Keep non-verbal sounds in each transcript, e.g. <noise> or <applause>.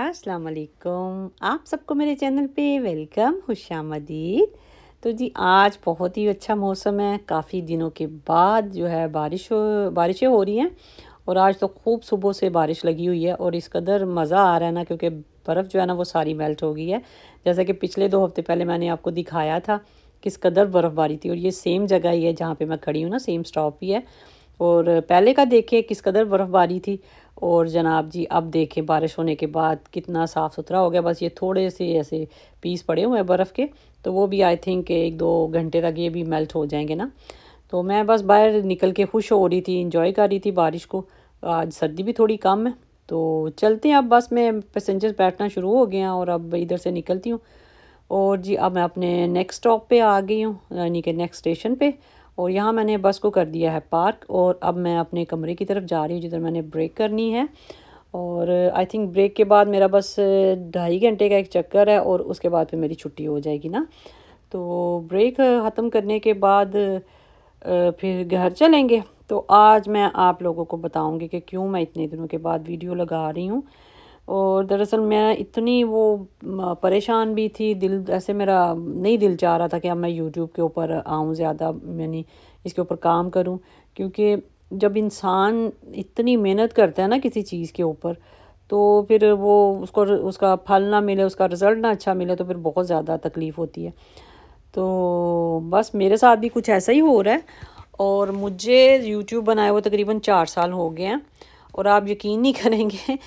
असलकुम आप सबको मेरे चैनल पे वेलकम खुशामदीद तो जी आज बहुत ही अच्छा मौसम है काफ़ी दिनों के बाद जो है बारिश हो बारिशें हो रही हैं और आज तो खूब सुबह से बारिश लगी हुई है और इस कदर मज़ा आ रहा है ना क्योंकि बर्फ़ जो है ना वो सारी मेल्ट हो गई है जैसा कि पिछले दो हफ्ते पहले मैंने आपको दिखाया था किस कदर बर्फ़बारी थी और ये सेम जगह ही है जहाँ पर मैं खड़ी हूँ ना सेम स्टॉप ही है और पहले का देखिए किस कदर बर्फ़बारी थी और जनाब जी अब देखें बारिश होने के बाद कितना साफ़ सुथरा हो गया बस ये थोड़े से ऐसे पीस पड़े हुए हैं बर्फ़ के तो वो भी आई थिंक एक दो घंटे तक ये भी मेल्ट हो जाएंगे ना तो मैं बस बाहर निकल के खुश हो रही थी इंजॉय कर रही थी बारिश को आज सर्दी भी थोड़ी कम है तो चलते हैं अब बस में पैसेंजर्स बैठना शुरू हो गया और अब इधर से निकलती हूँ और जी अब मैं अपने नेक्स्ट स्टॉप पे आ गई हूँ यानी कि नेक्स्ट स्टेशन पे और यहाँ मैंने बस को कर दिया है पार्क और अब मैं अपने कमरे की तरफ जा रही हूँ जिधर मैंने ब्रेक करनी है और आई थिंक ब्रेक के बाद मेरा बस ढाई घंटे का एक चक्कर है और उसके बाद फिर मेरी छुट्टी हो जाएगी ना तो ब्रेक ख़त्म करने के बाद फिर घर चलेंगे तो आज मैं आप लोगों को बताऊंगी कि क्यों मैं इतने दिनों के बाद वीडियो लगा रही हूँ और दरअसल मैं इतनी वो परेशान भी थी दिल ऐसे मेरा नहीं दिल चाह रहा था कि अब मैं यूट्यूब के ऊपर आऊँ ज़्यादा यानी इसके ऊपर काम करूँ क्योंकि जब इंसान इतनी मेहनत करता है ना किसी चीज़ के ऊपर तो फिर वो उसको उसका फल ना मिले उसका रिज़ल्ट ना अच्छा मिले तो फिर बहुत ज़्यादा तकलीफ़ होती है तो बस मेरे साथ भी कुछ ऐसा ही हो रहा है और मुझे यूट्यूब बनाए हुए तकरीबन चार साल हो गए हैं और आप यकीन नहीं <laughs> करेंगे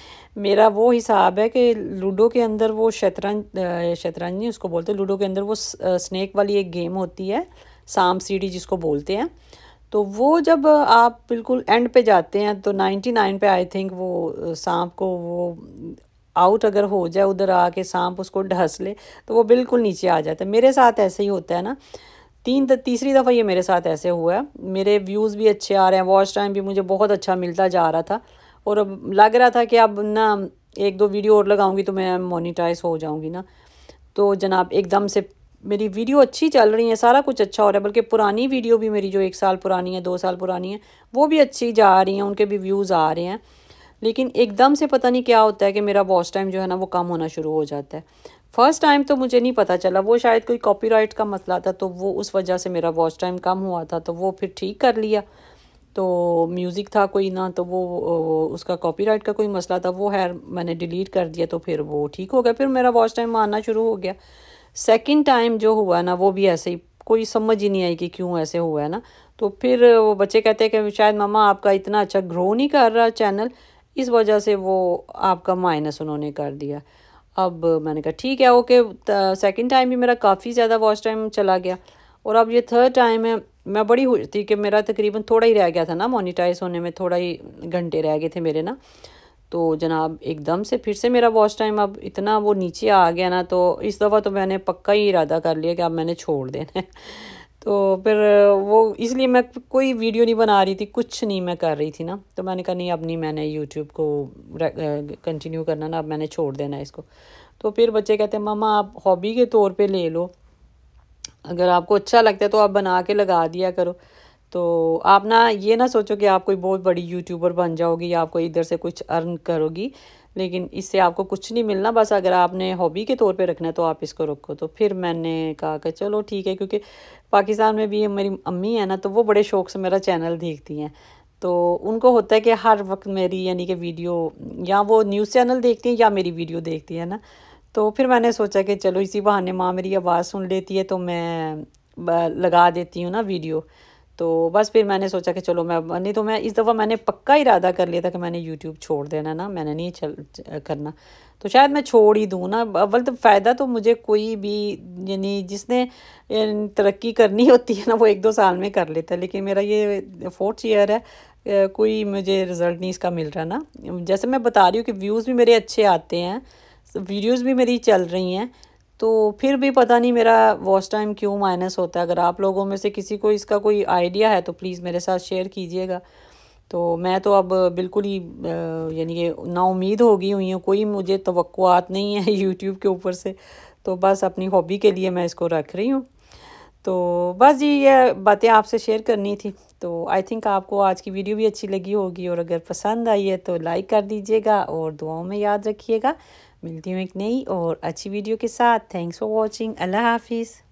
मेरा वो हिसाब है कि लूडो के अंदर वो शतरंज शतरंज नहीं उसको बोलते लूडो के अंदर वो स्नैक वाली एक गेम होती है सांप सीढ़ी जिसको बोलते हैं तो वो जब आप बिल्कुल एंड पे जाते हैं तो नाइन्टी नाइन पे आई थिंक वो सांप को वो आउट अगर हो जाए उधर आके सांप उसको ढस ले तो वो बिल्कुल नीचे आ जाता है मेरे साथ ऐसे ही होता है ना तीन तीसरी दफ़ा ये मेरे साथ ऐसे हुआ है मेरे व्यूज़ भी अच्छे आ रहे हैं वॉच टाइम भी मुझे बहुत अच्छा मिलता जा रहा था और अब लग रहा था कि अब ना एक दो वीडियो और लगाऊंगी तो मैं मोनिटाइज हो जाऊंगी ना तो जनाब एकदम से मेरी वीडियो अच्छी चल रही है सारा कुछ अच्छा हो रहा है बल्कि पुरानी वीडियो भी मेरी जो एक साल पुरानी है दो साल पुरानी है वो भी अच्छी जा रही हैं उनके भी व्यूज़ आ रहे हैं लेकिन एकदम से पता नहीं क्या होता है कि मेरा वॉच टाइम जो है ना वो कम होना शुरू हो जाता है फर्स्ट टाइम तो मुझे नहीं पता चला वो शायद कोई कॉपीराइट का मसला था तो वो उस वजह से मेरा वॉच टाइम कम हुआ था तो वो फिर ठीक कर लिया तो म्यूज़िक था कोई ना तो वो उसका कॉपीराइट का कोई मसला था वो हैर मैंने डिलीट कर दिया तो फिर वो ठीक हो गया फिर मेरा वॉच टाइम आना शुरू हो गया सेकेंड टाइम जो हुआ ना वो भी ऐसे ही कोई समझ ही नहीं आई कि क्यों ऐसे हुआ है ना तो फिर वो बच्चे कहते हैं कि शायद मामा आपका इतना अच्छा ग्रो नहीं कर रहा चैनल इस वजह से वो आपका माइनस उन्होंने कर दिया अब मैंने कहा ठीक है ओके सेकंड टाइम भी मेरा काफ़ी ज़्यादा वॉच टाइम चला गया और अब ये थर्ड टाइम है मैं बड़ी खुश थी कि मेरा तकरीबन थोड़ा ही रह गया था ना मोनिटाइज होने में थोड़ा ही घंटे रह गए थे मेरे ना तो जनाब एकदम से फिर से मेरा वॉच टाइम अब इतना वो नीचे आ गया ना तो इस दफ़ा तो मैंने पक्का ही इरादा कर लिया कि अब मैंने छोड़ देना तो फिर वो इसलिए मैं कोई वीडियो नहीं बना रही थी कुछ नहीं मैं कर रही थी ना तो मैंने कहा नहीं अब नहीं मैंने यूट्यूब को कंटिन्यू करना ना अब मैंने छोड़ देना इसको तो फिर बच्चे कहते हैं मामा आप हॉबी के तौर पे ले लो अगर आपको अच्छा लगता है तो आप बना के लगा दिया करो तो आप ना ये ना सोचो कि आप कोई बहुत बड़ी यूट्यूबर बन जाओगी या आपको इधर से कुछ अर्न करोगी लेकिन इससे आपको कुछ नहीं मिलना बस अगर आपने हॉबी के तौर पे रखना है तो आप इसको रखो तो फिर मैंने कहा कि चलो ठीक है क्योंकि पाकिस्तान में भी मेरी अम्मी है ना तो वो बड़े शौक से मेरा चैनल देखती हैं तो उनको होता है कि हर वक्त मेरी यानी कि वीडियो या वो न्यूज़ चैनल देखती हैं या मेरी वीडियो देखती है ना तो फिर मैंने सोचा कि चलो इसी बहाने माँ मेरी आवाज़ सुन लेती है तो मैं लगा देती हूँ ना वीडियो तो बस फिर मैंने सोचा कि चलो मैं नहीं तो मैं इस दफ़ा मैंने पक्का इरादा कर लिया था कि मैंने यूट्यूब छोड़ देना ना मैंने नहीं चल करना तो शायद मैं छोड़ ही दूँ ना अव्वल तो फ़ायदा तो मुझे कोई भी यानी जिसने तरक्की करनी <laughs> होती है ना वो एक दो साल में कर लेता है लेकिन मेरा ये फोर्थ ईयर है कोई मुझे रिज़ल्ट नहीं इसका मिल रहा ना जैसे मैं बता रही हूँ कि व्यूज़ भी मेरे अच्छे आते हैं वीडियोज़ भी मेरी चल रही हैं तो फिर भी पता नहीं मेरा वॉच टाइम क्यों माइनस होता है अगर आप लोगों में से किसी को इसका कोई आइडिया है तो प्लीज़ मेरे साथ शेयर कीजिएगा तो मैं तो अब बिल्कुल ही यानी कि ना उम्मीद हो गई हुई हूँ कोई मुझे तो नहीं है यूट्यूब <laughs> के ऊपर से तो बस अपनी हॉबी के लिए मैं इसको रख रही हूँ तो बस जी ये बातें आपसे शेयर करनी थी तो आई थिंक आपको आज की वीडियो भी अच्छी लगी होगी और अगर पसंद आई है तो लाइक कर दीजिएगा और दुआओं में याद रखिएगा मिलती हूँ एक नई और अच्छी वीडियो के साथ थैंक्स फॉर वॉचिंग अल्लाह हाफिज़